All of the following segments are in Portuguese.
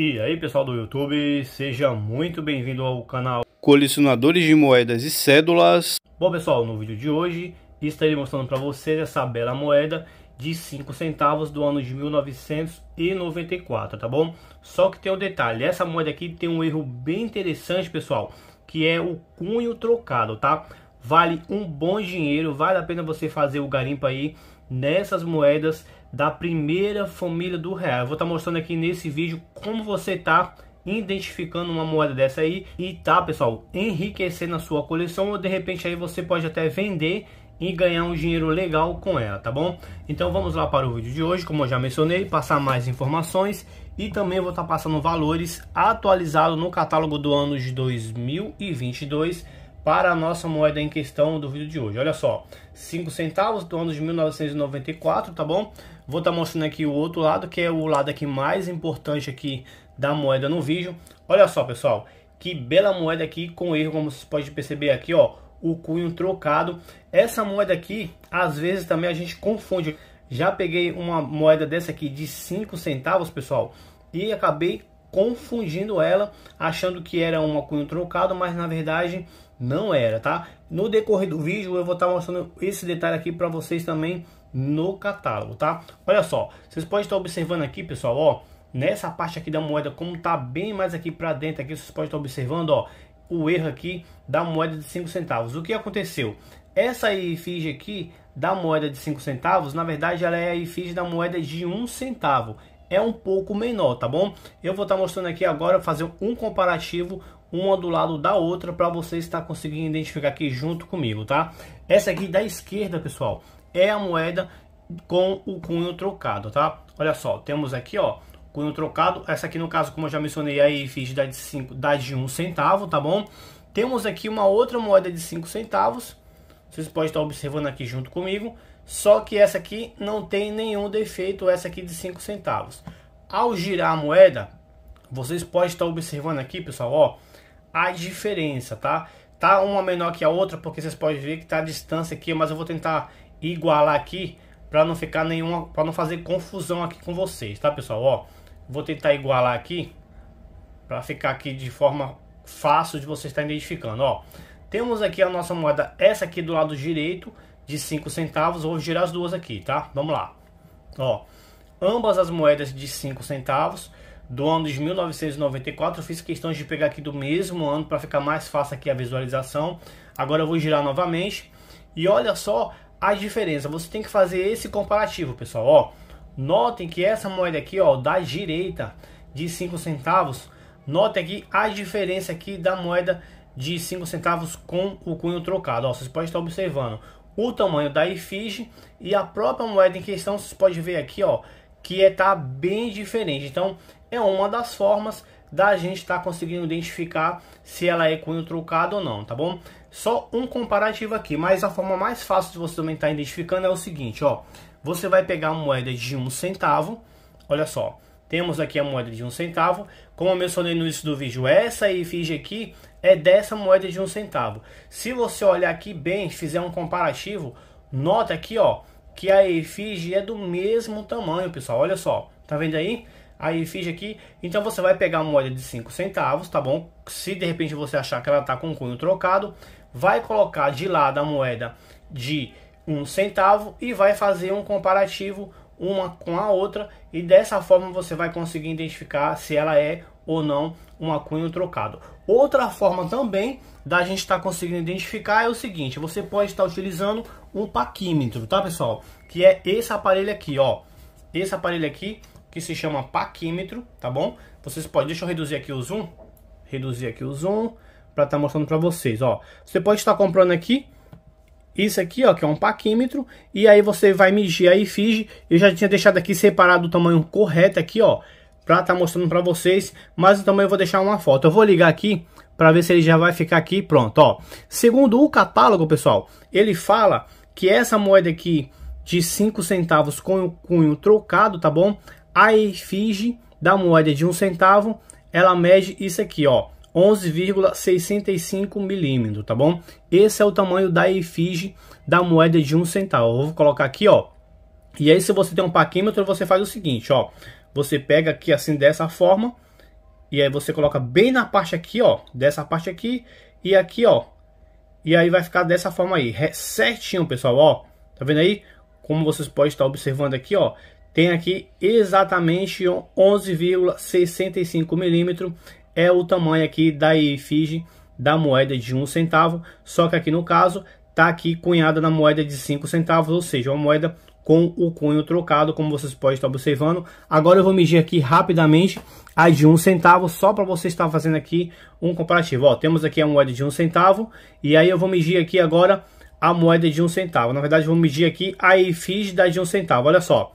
E aí pessoal do YouTube, seja muito bem-vindo ao canal Colecionadores de Moedas e Cédulas Bom pessoal, no vídeo de hoje estarei mostrando para vocês essa bela moeda de 5 centavos do ano de 1994, tá bom? Só que tem um detalhe, essa moeda aqui tem um erro bem interessante pessoal, que é o cunho trocado, tá? vale um bom dinheiro, vale a pena você fazer o garimpo aí nessas moedas da primeira família do real. Eu vou estar tá mostrando aqui nesse vídeo como você tá identificando uma moeda dessa aí e tá, pessoal, enriquecendo a sua coleção ou de repente aí você pode até vender e ganhar um dinheiro legal com ela, tá bom? Então vamos lá para o vídeo de hoje, como eu já mencionei, passar mais informações e também vou estar tá passando valores atualizados no catálogo do ano de 2022 para a nossa moeda em questão do vídeo de hoje. Olha só, 5 centavos do ano de 1994, tá bom? Vou estar tá mostrando aqui o outro lado, que é o lado aqui mais importante aqui da moeda no vídeo. Olha só, pessoal, que bela moeda aqui com erro, como vocês podem perceber aqui, ó, o cunho trocado. Essa moeda aqui, às vezes também a gente confunde. Já peguei uma moeda dessa aqui de 5 centavos, pessoal, e acabei confundindo ela, achando que era um cunho trocado, mas na verdade não era, tá? No decorrer do vídeo eu vou estar tá mostrando esse detalhe aqui para vocês também no catálogo, tá? Olha só, vocês podem estar observando aqui, pessoal, ó, nessa parte aqui da moeda, como tá bem mais aqui para dentro aqui, vocês podem estar observando, ó, o erro aqui da moeda de 5 centavos. O que aconteceu? Essa efígie aqui da moeda de 5 centavos, na verdade, ela é a efígie da moeda de 1 um centavo é um pouco menor, tá bom? Eu vou estar tá mostrando aqui agora, fazer um comparativo, uma do lado da outra, para você estar conseguindo identificar aqui junto comigo, tá? Essa aqui da esquerda, pessoal, é a moeda com o cunho trocado, tá? Olha só, temos aqui, ó, cunho trocado. Essa aqui, no caso, como eu já mencionei, aí fiz da de, cinco, da de um centavo, tá bom? Temos aqui uma outra moeda de 5 centavos. Vocês podem estar observando aqui junto comigo. Só que essa aqui não tem nenhum defeito, essa aqui de 5 centavos. Ao girar a moeda, vocês podem estar observando aqui, pessoal, ó, a diferença, tá? Tá uma menor que a outra, porque vocês podem ver que tá a distância aqui, mas eu vou tentar igualar aqui para não ficar nenhuma, para não fazer confusão aqui com vocês, tá, pessoal? Ó, vou tentar igualar aqui para ficar aqui de forma fácil de vocês estar identificando, ó. Temos aqui a nossa moeda, essa aqui do lado direito de 5 centavos. Vou girar as duas aqui, tá? Vamos lá. Ó, ambas as moedas de 5 centavos do ano de 1994. Eu fiz questão de pegar aqui do mesmo ano para ficar mais fácil aqui a visualização. Agora eu vou girar novamente. E olha só a diferença. Você tem que fazer esse comparativo, pessoal. Ó, notem que essa moeda aqui, ó, da direita de 5 centavos, Notem aqui a diferença aqui da moeda de 5 centavos com o cunho trocado. Ó, vocês podem estar observando o tamanho da efígie e a própria moeda em questão, vocês podem ver aqui, ó, que é tá bem diferente. Então, é uma das formas da gente estar tá conseguindo identificar se ela é cunho trocado ou não, tá bom? Só um comparativo aqui, mas a forma mais fácil de você também estar tá identificando é o seguinte, ó. Você vai pegar uma moeda de um centavo, olha só. Temos aqui a moeda de um centavo. Como eu mencionei no início do vídeo, essa efígie aqui é dessa moeda de um centavo. Se você olhar aqui bem, fizer um comparativo, nota aqui, ó, que a efígie é do mesmo tamanho, pessoal. Olha só, tá vendo aí? A efígie aqui. Então você vai pegar uma moeda de 5 centavos, tá bom? Se de repente você achar que ela tá com o cunho trocado, vai colocar de lado a moeda de um centavo e vai fazer um comparativo uma com a outra e dessa forma você vai conseguir identificar se ela é ou não um acunho trocado. Outra forma também da gente estar tá conseguindo identificar é o seguinte, você pode estar tá utilizando um paquímetro, tá pessoal? Que é esse aparelho aqui, ó. Esse aparelho aqui que se chama paquímetro, tá bom? Vocês podem, deixa eu reduzir aqui o zoom, reduzir aqui o zoom para estar tá mostrando para vocês, ó. Você pode estar tá comprando aqui isso aqui, ó, que é um paquímetro, e aí você vai medir a efígie. Eu já tinha deixado aqui separado o tamanho correto aqui, ó, para estar tá mostrando para vocês, mas também eu vou deixar uma foto. Eu vou ligar aqui para ver se ele já vai ficar aqui pronto, ó. Segundo o catálogo, pessoal, ele fala que essa moeda aqui de 5 centavos com o cunho trocado, tá bom? A efígie da moeda de 1 um centavo, ela mede isso aqui, ó, 11,65 milímetros, tá bom? Esse é o tamanho da efígie da moeda de um centavo. Eu vou colocar aqui, ó. E aí, se você tem um paquímetro, você faz o seguinte, ó. Você pega aqui assim dessa forma e aí você coloca bem na parte aqui, ó, dessa parte aqui e aqui, ó. E aí vai ficar dessa forma aí, certinho, pessoal, ó. Tá vendo aí? Como vocês podem estar observando aqui, ó, tem aqui exatamente 11,65 milímetros é o tamanho aqui da efígie da moeda de um centavo, só que aqui no caso está aqui cunhada na moeda de cinco centavos, ou seja, uma moeda com o cunho trocado, como vocês podem estar observando. Agora eu vou medir aqui rapidamente a de um centavo, só para você estar fazendo aqui um comparativo. Ó, temos aqui a moeda de um centavo e aí eu vou medir aqui agora a moeda de um centavo. Na verdade, eu vou medir aqui a efígie da de um centavo. Olha só,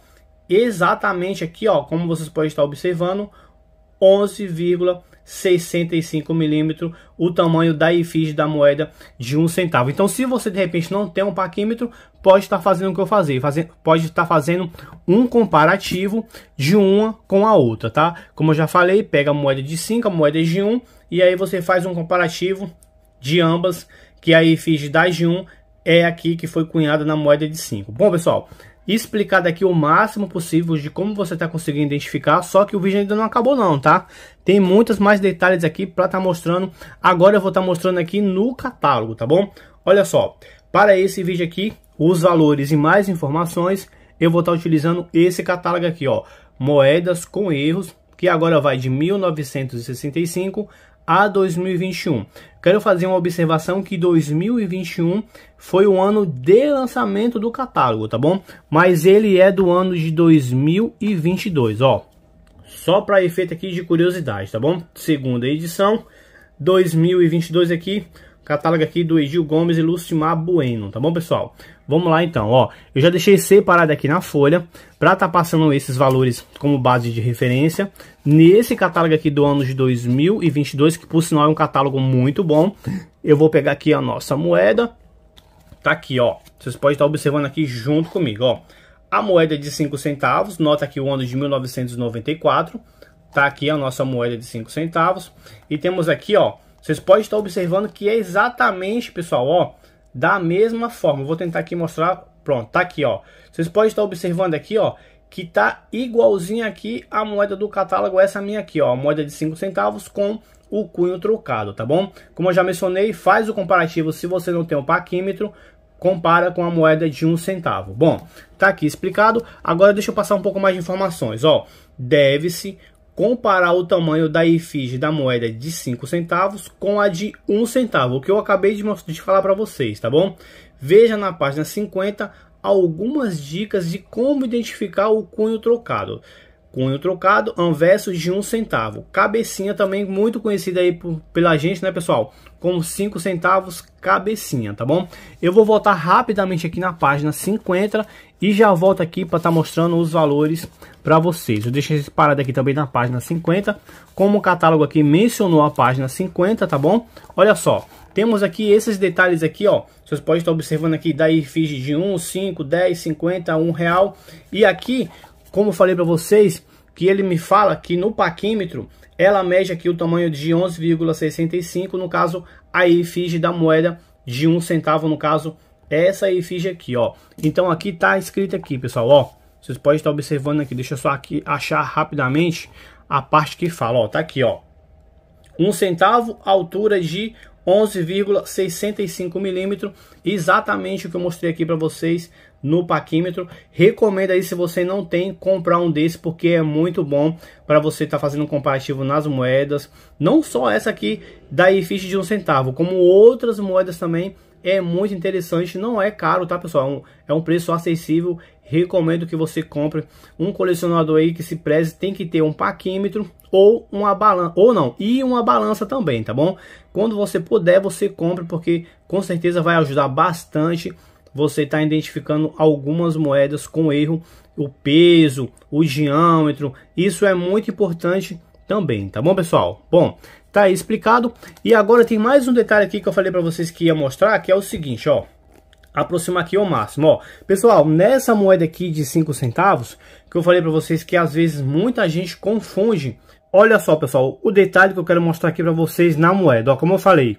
exatamente aqui, ó, como vocês podem estar observando, 11,5 65 milímetros, o tamanho da efígie da moeda de um centavo. Então, se você de repente não tem um paquímetro, pode estar tá fazendo o que eu fazer fazer, pode estar tá fazendo um comparativo de uma com a outra, tá? Como eu já falei, pega a moeda de 5, a moeda de 1, um, e aí você faz um comparativo de ambas, que a efígie da de 1 um é aqui que foi cunhada na moeda de 5. Bom, pessoal, explicar daqui o máximo possível de como você está conseguindo identificar, só que o vídeo ainda não acabou não, tá? Tem muitos mais detalhes aqui para estar tá mostrando, agora eu vou estar tá mostrando aqui no catálogo, tá bom? Olha só, para esse vídeo aqui, os valores e mais informações, eu vou estar tá utilizando esse catálogo aqui, ó, moedas com erros, que agora vai de 1965 a 2021. Quero fazer uma observação que 2021 foi o ano de lançamento do catálogo, tá bom? Mas ele é do ano de 2022, ó. Só para efeito aqui de curiosidade, tá bom? Segunda edição, 2022 aqui, Catálogo aqui do Egil Gomes e Lucimar Bueno, tá bom, pessoal? Vamos lá, então, ó. Eu já deixei separado aqui na folha para tá passando esses valores como base de referência. Nesse catálogo aqui do ano de 2022, que por sinal é um catálogo muito bom, eu vou pegar aqui a nossa moeda. Tá aqui, ó. Vocês podem estar observando aqui junto comigo, ó. A moeda é de 5 centavos, nota aqui o ano de 1994. Tá aqui a nossa moeda de 5 centavos. E temos aqui, ó, vocês podem estar observando que é exatamente, pessoal, ó, da mesma forma. Vou tentar aqui mostrar. Pronto, tá aqui, ó. Vocês podem estar observando aqui, ó, que tá igualzinho aqui a moeda do catálogo, essa minha aqui, ó, moeda de 5 centavos com o cunho trocado, tá bom? Como eu já mencionei, faz o comparativo se você não tem o paquímetro, compara com a moeda de um centavo. Bom, tá aqui explicado. Agora deixa eu passar um pouco mais de informações. Ó, deve-se comparar o tamanho da efígie da moeda de 5 centavos com a de 1 centavo, o que eu acabei de, de falar para vocês, tá bom? Veja na página 50 algumas dicas de como identificar o cunho trocado cunho trocado, anverso de um centavo. Cabecinha também muito conhecida aí por, pela gente, né, pessoal? Como 5 centavos cabecinha, tá bom? Eu vou voltar rapidamente aqui na página 50 e já volto aqui para estar tá mostrando os valores para vocês. Eu deixei esse parado aqui também na página 50, como o catálogo aqui mencionou a página 50, tá bom? Olha só, temos aqui esses detalhes aqui, ó. Vocês podem estar observando aqui daí IFIG de 1, 5, 10, 50, 1 real. E aqui como falei para vocês, que ele me fala que no paquímetro ela mede aqui o tamanho de 11,65, no caso a efígie da moeda de um centavo, no caso essa efígie aqui, ó. Então aqui tá escrito aqui, pessoal, ó. Vocês podem estar observando aqui, deixa eu só aqui achar rapidamente a parte que fala, ó, tá aqui, ó. Um centavo, altura de 11,65 milímetro, exatamente o que eu mostrei aqui para vocês no paquímetro. Recomendo aí se você não tem comprar um desse porque é muito bom para você estar tá fazendo um comparativo nas moedas. Não só essa aqui da ficha de um centavo, como outras moedas também é muito interessante, não é caro, tá pessoal? É um, é um preço acessível, recomendo que você compre um colecionador aí que se preze, tem que ter um paquímetro ou uma balança, ou não, e uma balança também, tá bom? Quando você puder, você compre, porque com certeza vai ajudar bastante você está identificando algumas moedas com erro, o peso, o diâmetro. Isso é muito importante também, tá bom, pessoal? Bom, tá aí explicado. E agora tem mais um detalhe aqui que eu falei para vocês que ia mostrar, que é o seguinte, ó. Aproximar aqui ao máximo, ó. Pessoal, nessa moeda aqui de 5 centavos, que eu falei para vocês que às vezes muita gente confunde. Olha só, pessoal, o detalhe que eu quero mostrar aqui para vocês na moeda, ó, como eu falei.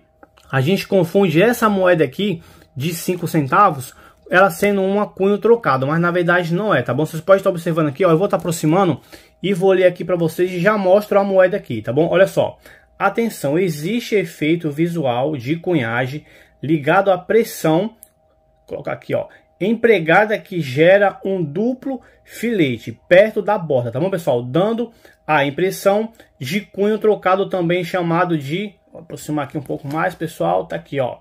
A gente confunde essa moeda aqui de 5 centavos, ela sendo uma cunho trocado, mas na verdade não é, tá bom? Vocês podem estar observando aqui, ó, eu vou estar aproximando e vou ler aqui para vocês e já mostro a moeda aqui, tá bom? Olha só, atenção, existe efeito visual de cunhagem ligado à pressão, vou colocar aqui, ó, empregada que gera um duplo filete perto da borda, tá bom, pessoal? Dando a impressão de cunho trocado também chamado de, vou aproximar aqui um pouco mais, pessoal, tá aqui, ó,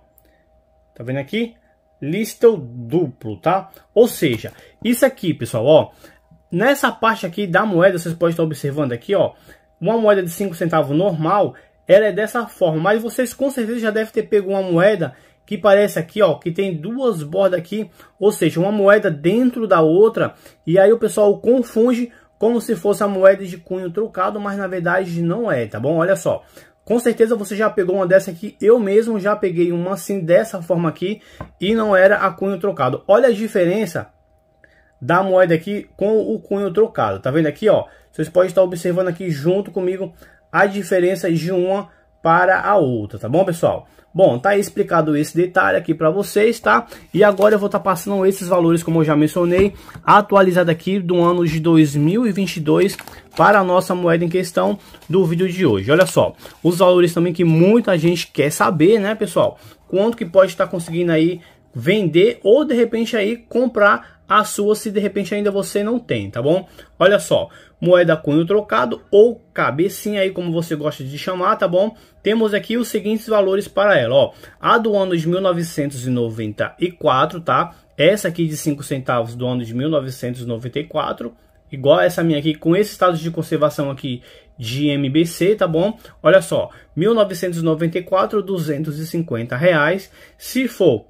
Tá vendo aqui? Listel duplo, tá? Ou seja, isso aqui, pessoal, ó. Nessa parte aqui da moeda, vocês podem estar observando aqui, ó. Uma moeda de 5 centavos normal, ela é dessa forma. Mas vocês com certeza já devem ter pego uma moeda que parece aqui, ó, que tem duas bordas aqui, ou seja, uma moeda dentro da outra, e aí o pessoal confunde como se fosse a moeda de cunho trocado, mas na verdade não é, tá bom? Olha só, com certeza você já pegou uma dessa aqui, eu mesmo já peguei uma assim, dessa forma aqui, e não era a cunho trocado. Olha a diferença da moeda aqui com o cunho trocado, tá vendo aqui, ó? Vocês podem estar observando aqui junto comigo a diferença de uma para a outra, tá bom, pessoal? Bom, tá explicado esse detalhe aqui para vocês, tá? E agora eu vou estar tá passando esses valores, como eu já mencionei, atualizado aqui do ano de 2022 para a nossa moeda em questão do vídeo de hoje. Olha só, os valores também que muita gente quer saber, né, pessoal? Quanto que pode estar tá conseguindo aí vender ou de repente aí comprar a sua se de repente ainda você não tem, tá bom? Olha só, moeda cunho trocado ou cabecinha aí como você gosta de chamar, tá bom? Temos aqui os seguintes valores para ela, ó. A do ano de 1994, tá? Essa aqui de 5 centavos do ano de 1994, igual essa minha aqui com esse estado de conservação aqui de MBC, tá bom? Olha só, 1994, 250 reais. Se for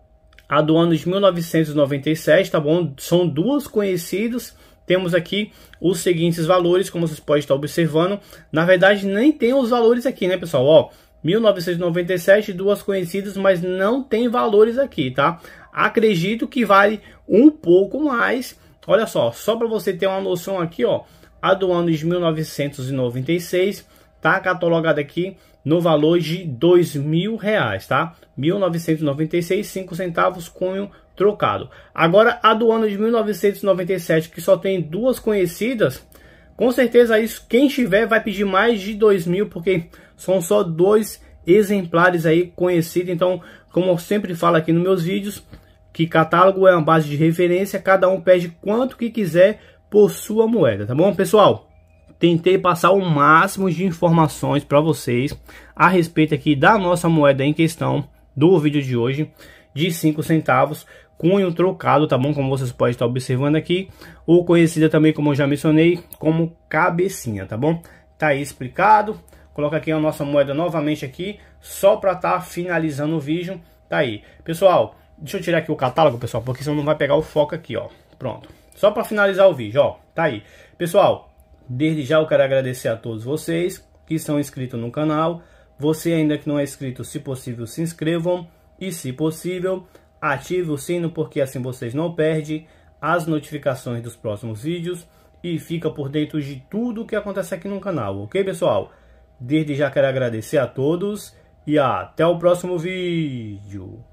a do ano de 1997, tá bom? São duas conhecidas. Temos aqui os seguintes valores, como vocês podem estar observando. Na verdade, nem tem os valores aqui, né, pessoal? Ó, 1997, duas conhecidas, mas não tem valores aqui, tá? Acredito que vale um pouco mais. Olha só, só para você ter uma noção aqui, ó, a do ano de 1996 tá catalogada aqui no valor de dois mil reais, tá? 1.996,5 centavos cunho trocado. Agora a do ano de 1997 que só tem duas conhecidas, com certeza isso quem tiver vai pedir mais de dois mil porque são só dois exemplares aí conhecidos. Então, como eu sempre falo aqui nos meus vídeos, que catálogo é uma base de referência, cada um pede quanto que quiser por sua moeda, tá bom, pessoal? tentei passar o máximo de informações para vocês a respeito aqui da nossa moeda em questão do vídeo de hoje de 5 centavos cunho trocado, tá bom? Como vocês podem estar observando aqui, ou conhecida também, como eu já mencionei, como cabecinha, tá bom? Tá aí explicado. Coloca aqui a nossa moeda novamente aqui, só para estar tá finalizando o vídeo, tá aí. Pessoal, deixa eu tirar aqui o catálogo, pessoal, porque senão não vai pegar o foco aqui, ó. Pronto. Só para finalizar o vídeo, ó, tá aí. Pessoal, Desde já eu quero agradecer a todos vocês que são inscritos no canal. Você ainda que não é inscrito, se possível, se inscrevam. E se possível, ative o sino porque assim vocês não perdem as notificações dos próximos vídeos e fica por dentro de tudo o que acontece aqui no canal, ok pessoal? Desde já quero agradecer a todos e até o próximo vídeo.